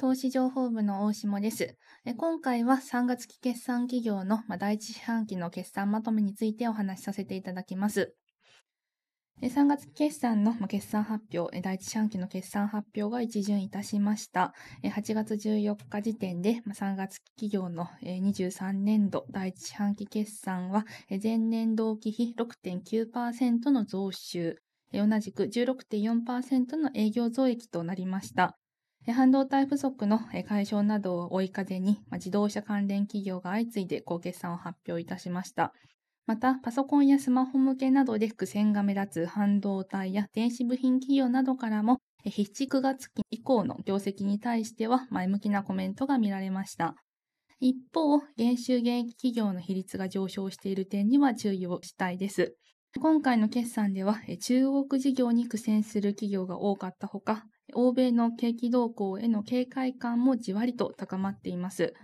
投資情報部の大下です。今回は3月期決算企業の第一四半期の決算まとめについてお話しさせていただきます。3月期決算の決算発表、第一四半期の決算発表が一巡いたしました。8月14日時点で3月期企業の23年度第一四半期決算は前年同期比6.9%の増収、同じく16.4%の営業増益となりました。半導体不足の解消などを追い風に、自動車関連企業が相次いで高決算を発表いたしました。また、パソコンやスマホ向けなどで苦戦が目立つ半導体や電子部品企業などからも、必至9月期以降の業績に対しては前向きなコメントが見られました。一方、減収減益企業の比率が上昇している点には注意をしたいです。今回の決算では、中国事業に苦戦する企業が多かったほか、欧米の景気動向への警戒感もじわりと高まっています。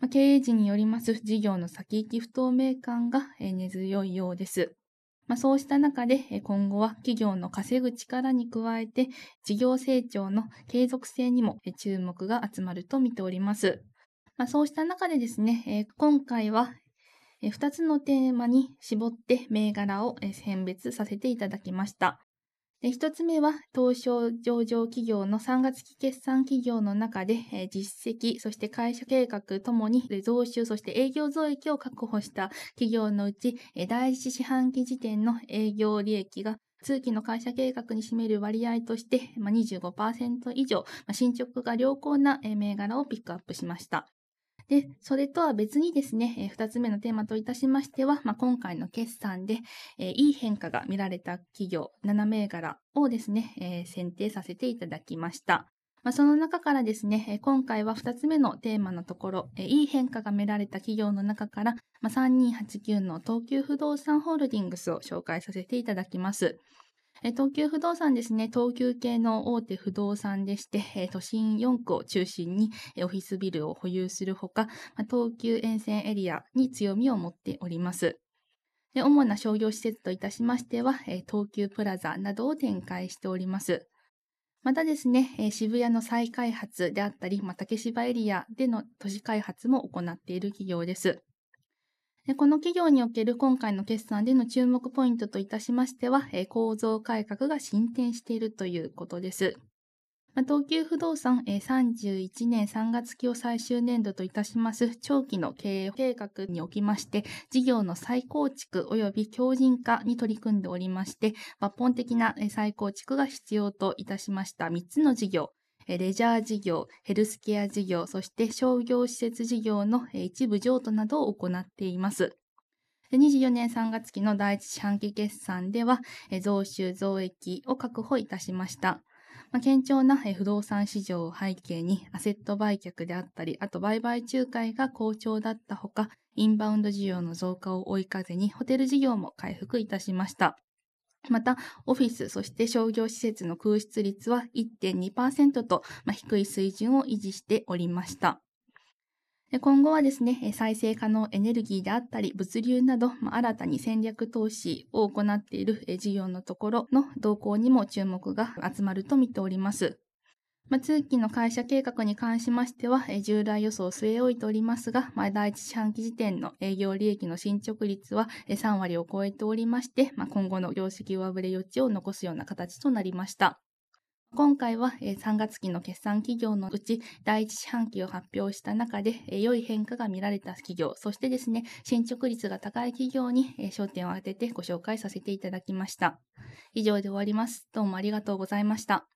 ま経営陣によります事業の先行き不透明感が根強いようです。まあ、そうした中で今後は企業の稼ぐ力に加えて事業成長の継続性にも注目が集まると見ております。まあ、そうした中でですね、今回は2つのテーマに絞って銘柄を選別させていただきました。で1つ目は、東証上場企業の3月期決算企業の中で、えー、実績、そして会社計画ともに増収、そして営業増益を確保した企業のうち、えー、第1四半期時点の営業利益が通期の会社計画に占める割合として、まあ、25%以上、まあ、進捗が良好な銘柄をピックアップしました。で、それとは別にですね、えー、2つ目のテーマといたしましては、まあ、今回の決算で、えー、いい変化が見られた企業7銘柄をですね、えー、選定させていただきました。まあ、その中からですね、今回は2つ目のテーマのところ、いい変化が見られた企業の中から、まあ、3289の東急不動産ホールディングスを紹介させていただきます。え東急不動産ですね、東急系の大手不動産でして、え都心4区を中心に、えオフィスビルを保有するほか、ま東急沿線エリアに強みを持っております。で主な商業施設といたしましては、え東急プラザなどを展開しております。またですね、え渋谷の再開発であったり、ま竹芝エリアでの都市開発も行っている企業です。でこの企業における今回の決算での注目ポイントといたしましては、え構造改革が進展しているということです。東急不動産、31年3月期を最終年度といたします長期の経営計画におきまして、事業の再構築及び強靭化に取り組んでおりまして、抜本的な再構築が必要といたしました3つの事業、レジャー事業、ヘルスケア事業、そして商業施設事業の一部譲渡などを行っています。24年3月期の第一四半期決算では、増収増益を確保いたしました。まあ、堅調な不動産市場を背景にアセット売却であったり、あと売買仲介が好調だったほか、インバウンド需要の増加を追い風にホテル事業も回復いたしました。また、オフィス、そして商業施設の空室率は1.2%と、まあ、低い水準を維持しておりました。今後はですね、再生可能エネルギーであったり、物流など、まあ、新たに戦略投資を行っている事業のところの動向にも注目が集まると見ております。まあ、通期の会社計画に関しましては、えー、従来予想を据え置いておりますが、まあ、第一四半期時点の営業利益の進捗率は3割を超えておりまして、まあ、今後の業績上振れ余地を残すような形となりました。今回は3月期の決算企業のうち第1四半期を発表した中で良い変化が見られた企業、そしてですね、進捗率が高い企業に焦点を当ててご紹介させていただきました。以上で終わります。どうもありがとうございました。